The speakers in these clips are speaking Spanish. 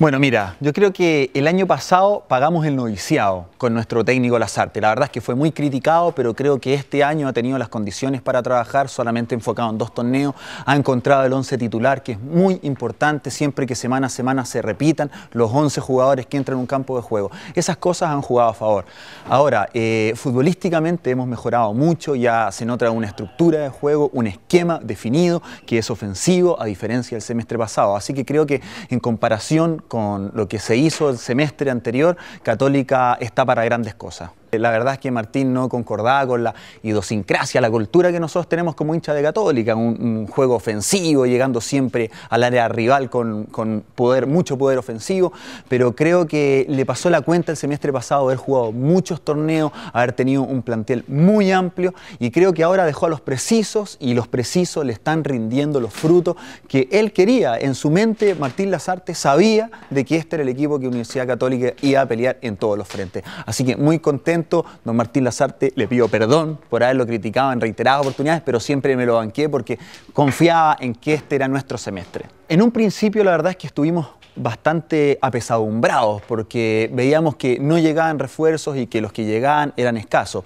Bueno, mira, yo creo que el año pasado pagamos el noviciado con nuestro técnico Lazarte. La verdad es que fue muy criticado, pero creo que este año ha tenido las condiciones para trabajar, solamente enfocado en dos torneos, ha encontrado el 11 titular, que es muy importante, siempre que semana a semana se repitan los 11 jugadores que entran en un campo de juego. Esas cosas han jugado a favor. Ahora, eh, futbolísticamente hemos mejorado mucho, ya se nota una estructura de juego, un esquema definido que es ofensivo, a diferencia del semestre pasado. Así que creo que en comparación con lo que se hizo el semestre anterior, Católica está para grandes cosas. La verdad es que Martín no concordaba con la idiosincrasia, la cultura que nosotros tenemos como hincha de Católica, un, juego ofensivo, llegando siempre al área rival con, poder, mucho poder ofensivo, pero creo que le pasó la cuenta el semestre pasado haber jugado muchos torneos, haber tenido un plantel muy amplio y creo que ahora dejó a los precisos y los precisos le están rindiendo los frutos que él quería. En su mente Martín Lazarte sabía de que este era el equipo que Universidad Católica iba a pelear en todos los frentes. Así que muy contento Don Martín Lazarte le pido perdón por haberlo criticado en reiteradas oportunidades, pero siempre me lo banqué porque confiaba en que este era nuestro semestre. En un principio la verdad es que estuvimos bastante apesadumbrados porque veíamos que no llegaban refuerzos y que los que llegaban eran escasos.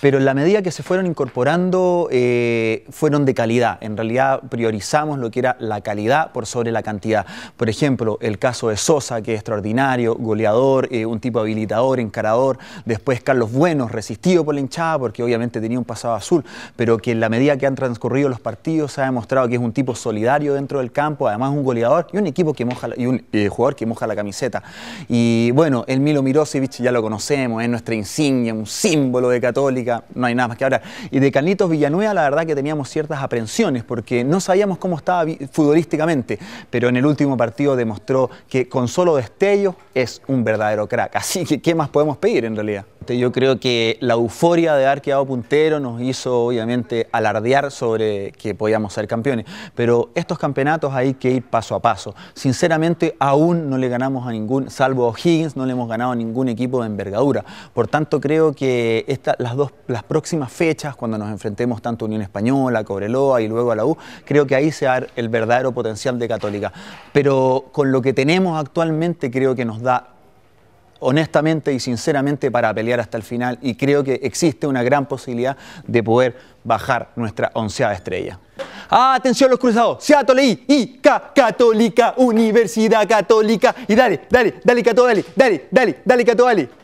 Pero en la medida que se fueron incorporando eh, fueron de calidad. En realidad priorizamos lo que era la calidad por sobre la cantidad. Por ejemplo, el caso de Sosa, que es extraordinario, goleador, eh, un tipo habilitador, encarador. Después Carlos Buenos, resistido por la hinchada porque obviamente tenía un pasado azul, pero que en la medida que han transcurrido los partidos se ha demostrado que es un tipo solidario dentro del campo, además un goleador y un equipo que moja y un eh, jugador que moja la camiseta. Y bueno, el Milo Mirosevich ya lo conocemos, es nuestra insignia, un símbolo de Católica, no hay nada más que hablar. Y de Carlitos Villanueva, la verdad que teníamos ciertas aprensiones porque no sabíamos cómo estaba futbolísticamente, pero en el último partido demostró que con solo destello es un verdadero crack. Así que, ¿qué más podemos pedir en realidad? Este, yo creo que la euforia de haber quedado puntero nos hizo obviamente alardear sobre que podíamos ser campeones, pero estos campeonatos hay que paso a paso. Sinceramente, aún no le ganamos a ningún, salvo a Higgins, no le hemos ganado a ningún equipo de envergadura. Por tanto, creo que las, dos, las próximas fechas, cuando nos enfrentemos tanto a Unión Española, a Cobreloa y luego a la U, creo que ahí se da el verdadero potencial de Católica. Pero con lo que tenemos actualmente, creo que nos da honestamente y sinceramente para pelear hasta el final y creo que existe una gran posibilidad de poder bajar nuestra onceada estrella. Atención los cruzados. Seattle I, ICA, Católica, Universidad Católica. Y dale, dale, dale, Cató, dale, dale, dale, dale, dale.